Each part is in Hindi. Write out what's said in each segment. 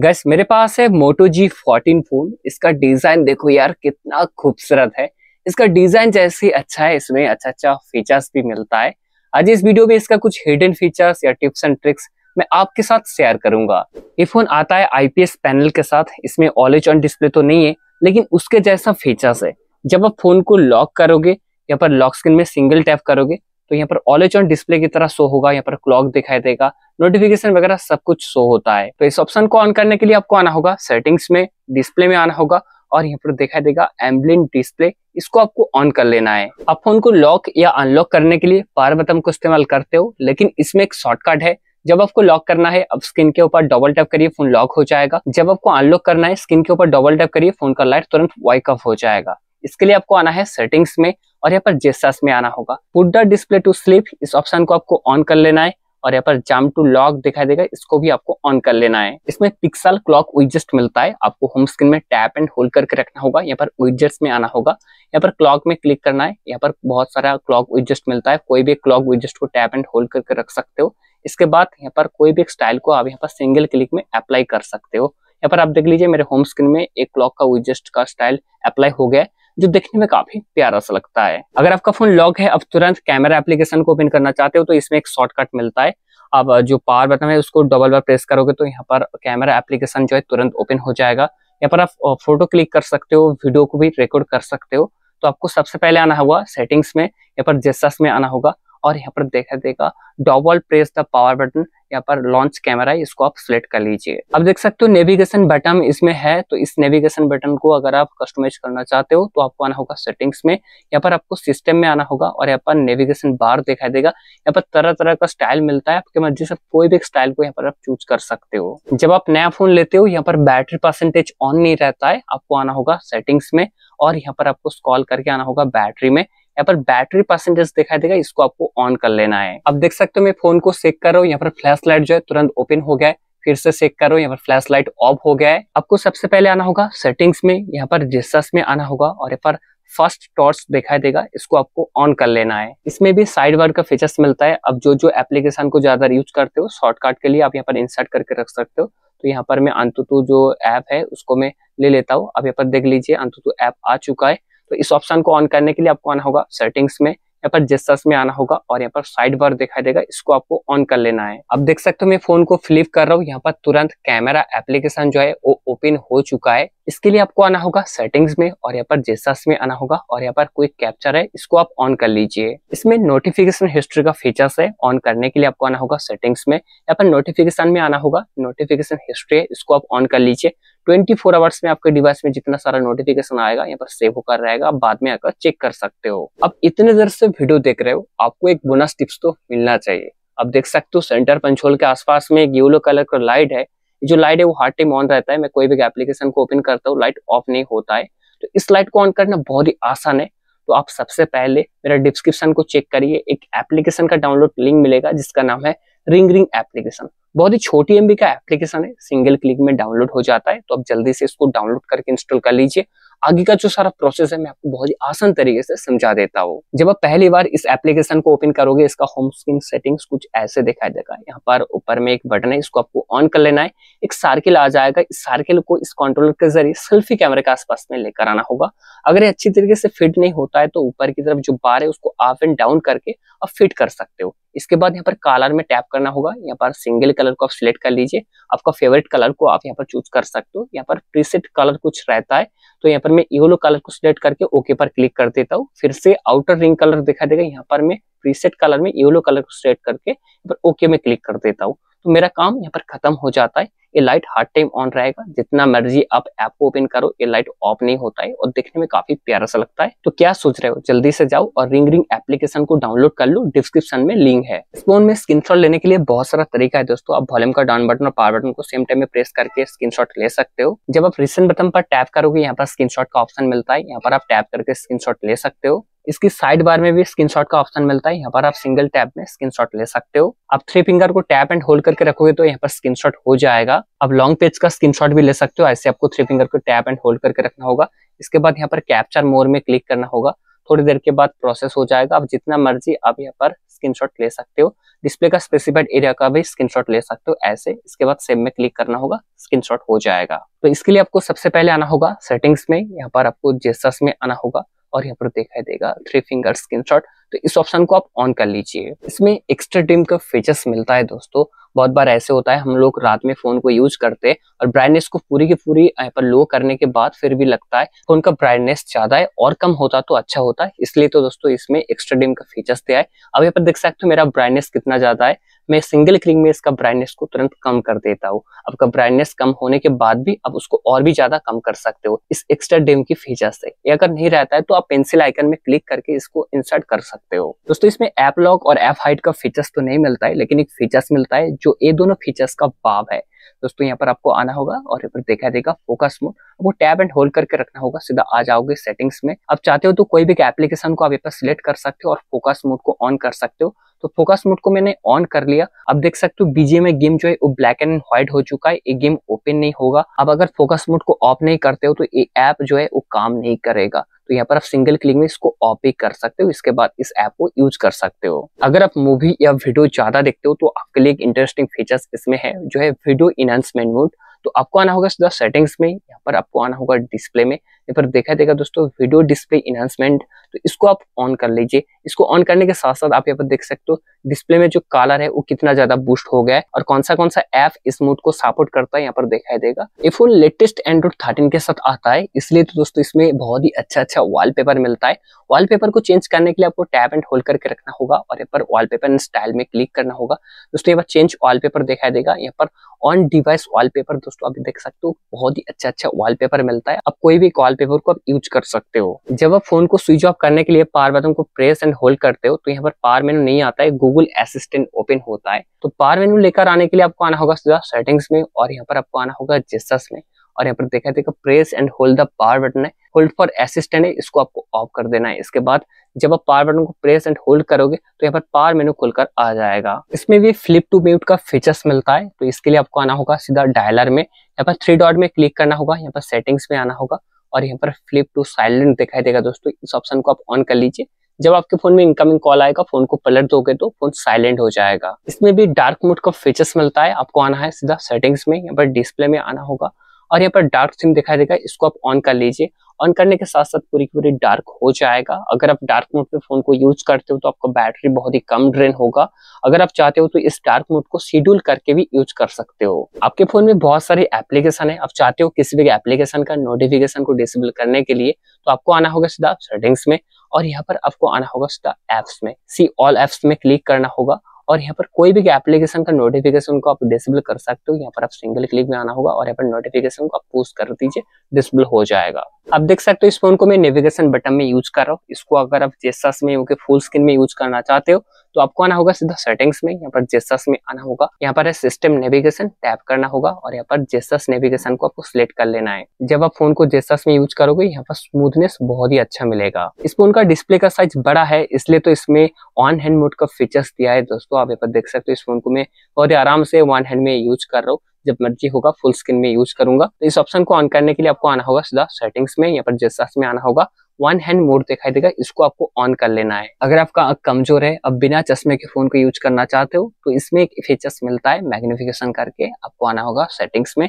गैस मेरे पास है मोटो जी फोर्टीन फोन इसका डिजाइन देखो यार कितना खूबसूरत है इसका डिजाइन जैसे अच्छा है इसमें अच्छा अच्छा फीचर्स भी मिलता है आज इस वीडियो में इसका कुछ हिडन फीचर्स या टिप्स एंड ट्रिक्स मैं आपके साथ शेयर करूंगा ये फोन आता है आईपीएस पैनल के साथ इसमें ऑलेज ऑन डिस्प्ले तो नहीं है लेकिन उसके जैसा फीचर्स है जब आप फोन को लॉक करोगे या पर लॉक स्क्रीन में सिंगल टैप करोगे तो यहाँ पर ऑलेज ऑन डिस्प्ले की तरह शो होगा यहाँ पर क्लॉक दिखाई देगा नोटिफिकेशन वगैरह सब कुछ शो होता है तो इस ऑप्शन को ऑन करने के लिए आपको आना होगा सेटिंग्स में डिस्प्ले में आना होगा और यहाँ पर दिखाई देगा एम्बलिन डिस्प्ले इसको आपको ऑन कर लेना है आप फोन को लॉक या अनलॉक करने के लिए बार बटन को इस्तेमाल करते हो लेकिन इसमें एक शॉर्टकट है जब आपको लॉक करना है अब स्क्रीन के ऊपर डबल टैप करिए फोन लॉक हो जाएगा जब आपको अनलॉक करना है स्क्रीन के ऊपर डबल टैप करिए फोन का लाइट तुरंत वाइक ऑफ हो जाएगा इसके लिए आपको आना है सेटिंग्स में और यहाँ पर जेस्टर्स में आना होगा पुट डिस्प्ले टू स्लिप इस ऑप्शन को आपको ऑन कर लेना है और यहाँ पर जाम टू लॉक दिखाई देगा इसको भी आपको ऑन कर लेना है इसमें पिक्सल क्लॉक विजस्ट मिलता है आपको होम स्क्रीन में टैप एंड होल्ड करके रखना होगा यहाँ पर विजस्ट में आना होगा यहाँ पर क्लॉक में क्लिक करना है यहाँ पर बहुत सारा क्लॉक विजस्ट मिलता है कोई भी क्लॉक विजस्ट को टैप एंड होल्ड करके रख सकते हो इसके बाद यहाँ पर कोई भी एक स्टाइल को आप यहाँ पर सिंगल क्लिक में अप्लाई कर सकते हो यहाँ पर आप देख लीजिए मेरे होम स्क्रीन में एक क्लॉक का विजस्ट का स्टाइल अप्लाई हो गया है जो देखने में काफी प्यारा सा लगता है अगर आपका फोन लॉक है अब तुरंत कैमरा एप्लीकेशन को ओपन करना चाहते हो तो इसमें एक शॉर्टकट मिलता है अब जो पावर बटन है उसको डबल बार प्रेस करोगे तो यहाँ पर कैमरा एप्लीकेशन जो है तुरंत ओपन हो जाएगा यहाँ पर आप फोटो क्लिक कर सकते हो वीडियो को भी रिकॉर्ड कर सकते हो तो आपको सबसे पहले आना होगा सेटिंग्स में यहाँ पर जेसस में आना होगा और यहाँ पर देखा देगा double press the power button यहाँ पर लॉन्च कैमरा है इसको आप सिलेक्ट कर लीजिए अब देख सकते हो नेविगेशन बटन इसमें है तो इस नेविगेशन बटन को अगर आप कस्टमाइज करना चाहते हो तो आपको आना होगा सेटिंग्स में यहाँ पर आपको सिस्टम में आना होगा और यहाँ पर नेविगेशन बार दिखाई देगा यहाँ पर तरह तरह का स्टाइल मिलता है आपके मर्जी से कोई भी स्टाइल को यहाँ पर आप चूज कर सकते हो जब आप नया फोन लेते हो यहाँ पर बैटरी परसेंटेज ऑन नहीं रहता है आपको आना होगा सेटिंग्स में और यहाँ पर आपको कॉल करके आना होगा बैटरी में यहाँ पर बैटरी परसेंटेज दिखाई देगा इसको आपको ऑन कर लेना है अब देख सकते हो मैं फोन को सेक कर रहा हूँ यहाँ पर फ्लैश लाइट जो है तुरंत ओपन हो गया है फिर से चेक करो यहाँ पर फ्लैश लाइट ऑफ हो गया है आपको सबसे पहले आना होगा सेटिंग्स में यहाँ पर जिस में आना होगा और यहाँ पर फर्स्ट टॉर्च दिखाई देगा इसको आपको ऑन कर लेना है इसमें भी साइड वर्ड का फीचर्स मिलता है अब जो जो एप्लीकेशन को ज्यादा यूज करते हो शॉर्टकट के लिए आप यहाँ पर इंसर्ट करके रख सकते हो तो यहाँ पर मैं अंतुतु जो ऐप है उसको मैं ले लेता हूँ अब यहाँ पर देख लीजिए अंतुतु ऐप आ चुका है तो इस ऑप्शन को ऑन करने के लिए आपको आना होगा सेटिंग्स में यहाँ पर जेस्टर्स में आना होगा और यहाँ पर साइड बार दिखाई देगा इसको आपको ऑन कर लेना है अब देख सकते हो मैं फोन को फ्लिप कर रहा हूँ यहाँ पर तुरंत कैमरा एप्लीकेशन जो है वो ओपन हो चुका है इसके लिए आपको आना होगा सेटिंग्स में और यहाँ पर जिस में आना होगा और यहाँ पर क्विक कैप्चर है इसको आप ऑन कर लीजिए इसमें नोटिफिकेशन हिस्ट्री का फीचर्स है ऑन करने के लिए आपको आना होगा सेटिंग्स में यहाँ पर नोटिफिकेशन में आना होगा नोटिफिकेशन हिस्ट्री है इसको आप ऑन कर लीजिए ट्वेंटी फोर आवर्स में आपके डिवाइस में जितना सारा नोटिफिकेशन आएगा यहाँ पर सेव होकर रहेगा आप बाद में आकर चेक कर सकते हो अब इतने देर से वीडियो देख रहे हो आपको एक बोनस टिप्स तो मिलना चाहिए आप देख सकते हो सेंटर पंचोल के आसपास में एक येलो कलर का लाइट है जो लाइट है वो हार्ट टाइम ऑन रहता है मैं कोई भी एप्लीकेशन को ओपन करता हूँ लाइट ऑफ नहीं होता है तो इस लाइट को ऑन करना बहुत ही आसान है तो आप सबसे पहले मेरा डिस्क्रिप्शन को चेक करिए एक एप्लीकेशन का डाउनलोड लिंक मिलेगा जिसका नाम है रिंग रिंग एप्लीकेशन बहुत ही छोटी एमबी का एप्लीकेशन है सिंगल क्लिक में डाउनलोड हो जाता है तो आप जल्दी से इसको डाउनलोड करके इंस्टॉल कर लीजिए आगे का जो सारा प्रोसेस है मैं आपको बहुत ही आसान तरीके से समझा देता हूँ जब आप पहली बार इस एप्लीकेशन को ओपन करोगे इसका होम स्क्रीन सेटिंग्स कुछ ऐसे दिखाई देगा यहाँ पर ऊपर में एक बटन है इसको आपको ऑन कर लेना है एक सार्किल आ जाएगा इस सार्किल को इस कंट्रोलर के जरिए सेल्फी कैमरे के आसपास में लेकर आना होगा अगर ये अच्छी तरीके से फिट नहीं होता है तो ऊपर की तरफ जो बार है उसको अप एंड डाउन करके आप फिट कर सकते हो इसके बाद यहाँ पर कलर में टैप करना होगा यहाँ पर सिंगल कलर को आप सिलेक्ट कर लीजिए आपका फेवरेट कलर को आप यहाँ पर चूज कर सकते हो यहाँ पर प्रीसेट कलर कुछ रहता है तो यहाँ पर मैं येलो कलर को सिलेक्ट करके ओके पर क्लिक कर देता हूँ फिर से आउटर रिंग कलर दिखा देगा यहाँ पर मैं प्रीसेट कलर में येलो कलर को सिलेक्ट करके ओके में क्लिक कर देता हूँ तो मेरा काम यहाँ पर खत्म हो जाता है ये लाइट हर टाइम ऑन रहेगा जितना मर्जी आप ऐप ओपन करो ये लाइट ऑफ नहीं होता है और देखने में काफी प्यारा सा लगता है तो क्या सोच रहे हो जल्दी से जाओ और रिंग रिंग एप्लीकेशन को डाउनलोड कर लो डिस्क्रिप्शन में लिंक है फोन में स्क्रीन लेने के लिए बहुत सारा तरीका है दोस्तों आप वॉल्यूम का डाउन बटन और पावर बटन को सेम टाइम में प्रेस करके स्क्रीन ले सकते हो जब आप रिसेंट बटन पर टैप करोगे यहाँ पर स्क्रीन का ऑप्शन मिलता है यहाँ पर आप टैप करके स्क्रीन ले सकते हो इसकी साइड बार में भी स्क्रीनशॉट का ऑप्शन मिलता है यहाँ पर आप सिंगल टैप में स्क्रीनशॉट ले सकते हो आप थ्री फिंगर को टैप एंड होल्ड करके रखोगे तो यहाँ पर स्क्रीनशॉट हो जाएगा आप लॉन्ग पेज का स्क्रीनशॉट भी ले सकते हो ऐसे आपको थ्री फिंगर को टैप एंड होल्ड करके रखना होगा इसके बाद यहाँ पर कैप्चर मोर में क्लिक करना होगा थोड़ी देर के बाद प्रोसेस हो जाएगा आप जितना मर्जी आप यहाँ पर स्क्रीनशॉट ले सकते हो डिस्प्ले का स्पेसिफाइड एरिया का भी स्क्रीनशॉट ले सकते हो ऐसे इसके बाद सेम में क्लिक करना होगा स्क्रीनशॉट हो जाएगा तो इसके लिए आपको सबसे पहले आना होगा सेटिंग्स में यहाँ पर आपको जेसस में आना होगा और यहाँ पर दिखाई देगा थ्री फिंगर स्क्रीन तो इस ऑप्शन को आप ऑन कर लीजिए इसमें एक्स्ट्रा डिम का फीचर्स मिलता है दोस्तों बहुत बार ऐसे होता है हम लोग रात में फोन को यूज करते हैं और ब्राइटनेस को पूरी की पूरी पर लो करने के बाद फिर भी लगता है फोन का ब्राइटनेस ज्यादा है और कम होता तो अच्छा होता है इसलिए तो दोस्तों इसमें एक्स्ट्रा डिम का फीचर्स दिया है अब यहाँ पर देख सकते हो मेरा ब्राइटनेस कितना ज्यादा है मैं सिंगल क्रीम में इसका ब्राइटनेस को तुरंत कम कर देता हूँ आपका ब्राइटनेस कम होने के बाद भी आप उसको और भी ज्यादा कम कर सकते हो इस एक्स्ट्रा डिम की फीचर से ये अगर नहीं रहता है तो आप पेंसिल आइकन में क्लिक करके इसको इंसर्ट कर सकते हो दोस्तों इसमें एप लॉक और एप हाइट का फीचर्स तो नहीं मिलता है लेकिन एक फीचर्स मिलता है जो ये दोनों फीचर्स का बाब है दोस्तों यहाँ पर आपको आना होगा और यहाँ पर देखा देगा फोकस मोड वो टैब एंड होल्ड करके रखना होगा सीधा आ जाओगे सेटिंग्स में आप चाहते हो तो कोई भी एप्लीकेशन को आप यहाँ पर सिलेक्ट कर सकते हो और फोकस मोड को ऑन कर सकते हो तो फोकस मोड को मैंने ऑन कर लिया अब देख सकते हो में गेम जो है वो ब्लैक एंड व्हाइट हो चुका है ये गेम ओपन नहीं होगा अब अगर फोकस मोड को ऑफ नहीं करते हो तो ये ऐप जो है वो काम नहीं करेगा तो यहाँ पर आप सिंगल क्लिक में इसको ऑपी कर सकते हो इसके बाद इस ऐप को यूज कर सकते हो अगर आप मूवी या वीडियो ज्यादा देखते हो तो आपके लिए एक इंटरेस्टिंग फीचर्स इसमें है जो है वीडियो इनहसमेंट मोड तो आपको आना होगा सीधा सेटिंग्स में यहाँ पर आपको आना होगा डिस्प्ले में यहाँ पर देखा जाएगा दोस्तों वीडियो डिस्प्ले इन्हांसमेंट तो इसको आप ऑन कर लीजिए इसको ऑन करने के साथ साथ आप यहाँ पर देख सकते हो डिस्प्ले में जो कलर है वो कितना ज्यादा बूस्ट हो गया है और कौन सा कौन सा ऐप इस मोड को सपोर्ट करता है यहाँ पर देखा देगा ये फोन लेटेस्ट एंड्रॉइड थर्टीन के साथ आता है इसलिए तो दोस्तों इसमें बहुत ही अच्छा अच्छा वॉलपेपर मिलता है वॉलपेपर को चेंज करने के लिए आपको टैप एंड होल्ड करके रखना होगा और यहाँ पर वॉलपेपर एंड स्टाइल में क्लिक करना होगा दोस्तों यहाँ पर चेंज वॉलपेपर पेपर देगा यहाँ पर ऑन डिवाइस वॉलपेपर दोस्तों आप देख सकते हो बहुत ही अच्छा अच्छा वॉलपेपर मिलता है आप कोई भी वॉलपेपर पेपर को आप यूज कर सकते हो जब आप फोन को स्विच ऑफ करने के लिए पार बटन को प्रेस एंड होल्ड करते हो तो यहाँ पर पार मेनू नहीं आता है गूगल असिस्टेंट ओपन होता है तो पार मेनू लेकर आने के लिए आपको आना होगा सीधा सेटिंग्स में और यहाँ पर आपको आना होगा जेसस में और यहाँ पर देखा देखा press and hold the power button है होल्ड फॉर असिस्टेंट है इसको आपको ऑफ कर देना है इसके बाद जब आप पार बटन को प्रेस एंड होल्ड करोगे तो यहाँ पर पार मेनू खुलकर आ जाएगा इसमें भी फ्लिप टू म्यूट का फीचर्स मिलता है तो इसके लिए आपको आना होगा सीधा डायलर में यहाँ पर थ्री डॉट में क्लिक करना होगा यहाँ पर सेटिंग्स में आना होगा और यहाँ पर फ्लिप टू साइलेंट दिखाई देगा दोस्तों इस ऑप्शन को आप ऑन कर लीजिए जब आपके फोन में इनकमिंग कॉल आएगा फोन को पलट दोगे तो फोन साइलेंट हो जाएगा इसमें भी डार्क मोड का फीचर्स मिलता है आपको आना है सीधा सेटिंग्स में यहाँ पर डिस्प्ले में आना होगा और यहाँ पर डार्क सिम दिखाई देगा इसको आप ऑन कर लीजिए ऑन करने के साथ साथ पूरी पूरी डार्क हो जाएगा अगर आप डार्क मोड पे फोन को यूज करते हो तो आपका बैटरी बहुत ही कम ड्रेन होगा अगर आप चाहते हो तो इस डार्क मोड को शेड्यूल करके भी यूज कर सकते हो आपके फोन में बहुत सारे एप्लीकेशन है आप चाहते हो किसी भी एप्लीकेशन का नोटिफिकेशन को डिसेबल करने के लिए तो आपको आना होगा सीधा सेटिंग्स में और यहाँ पर आपको आना होगा सीधा एप्स में सी ऑल एप्स में क्लिक करना होगा और यहाँ पर कोई भी एप्लीकेशन का नोटिफिकेशन को आप डिसेबल कर सकते हो यहाँ पर आप सिंगल क्लिक में आना होगा और यहाँ पर नोटिफिकेशन को आप पोस्ट कर दीजिए डिसेबल हो जाएगा आप देख सकते हो इस फोन को मैं नेविगेशन बटन में यूज कर रहा हूँ इसको अगर आप जैसा में फुल स्क्रीन में यूज करना चाहते हो तो आपको आना होगा सीधा सेटिंग्स में यहाँ पर जेसस में आना होगा यहाँ पर है सिस्टम नेविगेशन टैप करना होगा और यहाँ पर जेसस नेविगेशन को आपको सिलेक्ट कर लेना है जब आप फोन को जेसस में यूज करोगे यहाँ पर स्मूथनेस बहुत ही अच्छा मिलेगा इस फोन का डिस्प्ले का साइज बड़ा है इसलिए तो इसमें ऑन हैंड मोड का फीचर्स दिया है दोस्तों आप यहाँ पर देख सकते हो इस फोन को मैं बहुत ही आराम से वन हैंड में यूज कर रहा हूँ जब मर्जी होगा फुल स्क्रीन में यूज करूंगा तो इस ऑप्शन को ऑन करने के लिए आपको आना होगा सीधा सेटिंग्स में यहाँ पर जेसस में आना होगा वन हैंड मोड दिखाई देगा इसको आपको ऑन कर लेना है अगर आपका आंख कमजोर है अब बिना चश्मे के फोन को यूज करना चाहते हो तो इसमें एक फीचर्स मिलता है मैग्निफिकेशन करके आपको आना होगा सेटिंग्स में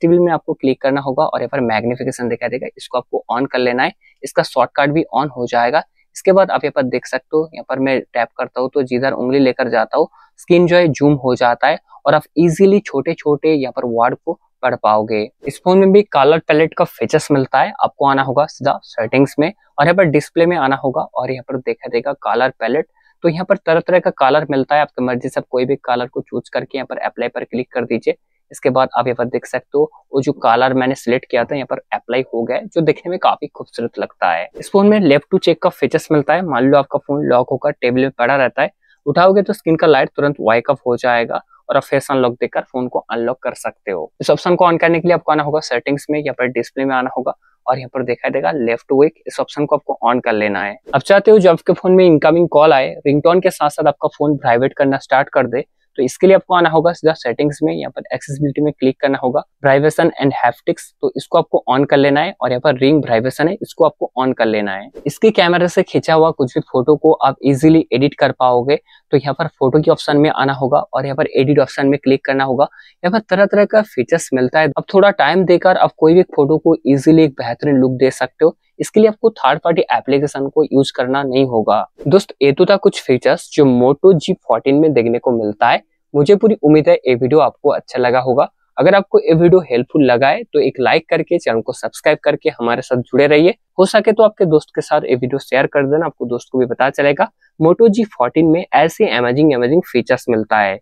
टीवी में आपको क्लिक करना होगा और यहाँ पर मैग्निफिकेशन दिखाई देगा इसको आपको ऑन कर लेना है इसका शॉर्टकट भी ऑन हो जाएगा इसके बाद आप यहाँ पर देख सकते हो यहाँ पर मैं टैप करता हूँ तो जिधर उंगली लेकर जाता हूँ स्क्रीन जो है जूम हो जाता है और आप इजीली छोटे छोटे यहाँ पर वार्ड को पढ़ पाओगे इस फोन में भी कलर पैलेट का फीचर्स मिलता है आपको आना होगा सीधा सेटिंग्स में और यहाँ पर डिस्प्ले में आना होगा और यहाँ पर देखा देगा कलर पैलेट तो यहाँ पर तरह तरह का कलर मिलता है आपकी मर्जी से आप कोई भी कलर को चूज करके यहाँ पर अप्लाई पर क्लिक कर दीजिए इसके बाद आप यहाँ पर देख सकते हो वो जो कलर मैंने सिलेक्ट किया था यहाँ पर अप्लाई हो गया है जो देखने में काफी खूबसूरत लगता है इस फोन में लेफ्ट टू चेक का फीचर्स मिलता है मान लो आपका फोन लॉक होकर टेबल में पड़ा रहता है उठाओगे तो स्क्रीन का लाइट तुरंत वाइकअप हो जाएगा और आप फेस अनलॉक देकर फोन को अनलॉक कर सकते हो इस ऑप्शन को ऑन करने के लिए आपको आना होगा सेटिंग्स में या पर डिस्प्ले में आना होगा और यहाँ पर देखा देगा लेफ्ट वेक इस ऑप्शन को आपको ऑन कर लेना है अब चाहते हो जब आपके फोन में इनकमिंग कॉल आए रिंगटोन के साथ साथ आपका फोन प्राइवेट करना स्टार्ट कर दे तो इसके लिए आपको आना होगा सीधा सेटिंग्स में यहाँ पर एक्सेसिबिलिटी में क्लिक करना होगा प्राइवेशन एंड हैप्टिक्स तो इसको आपको ऑन कर लेना है और यहाँ पर रिंग प्राइवेशन है इसको आपको ऑन कर लेना है इसके कैमरे से खींचा हुआ कुछ भी फोटो को आप इजिली एडिट कर पाओगे तो यहाँ पर फोटो के ऑप्शन में आना होगा और यहाँ पर एडिट ऑप्शन में क्लिक करना होगा यहाँ पर तरह तरह का फीचर्स मिलता है अब थोड़ा टाइम देकर आप कोई भी फोटो को इजिली एक बेहतरीन लुक दे सकते हो इसके लिए आपको थर्ड पार्टी एप्लीकेशन को यूज करना नहीं होगा दोस्त ये तो था कुछ फीचर्स जो मोटो जी फोर्टीन में देखने को मिलता है मुझे पूरी उम्मीद है ये वीडियो आपको अच्छा लगा होगा अगर आपको ये वीडियो हेल्पफुल लगा है तो एक लाइक करके चैनल को सब्सक्राइब करके हमारे साथ जुड़े रहिए हो सके तो आपके दोस्त के साथ ये वीडियो शेयर कर देना आपको दोस्त को भी पता चलेगा मोटो जी फोर्टीन में ऐसे अमेजिंग अमेजिंग फीचर्स मिलता है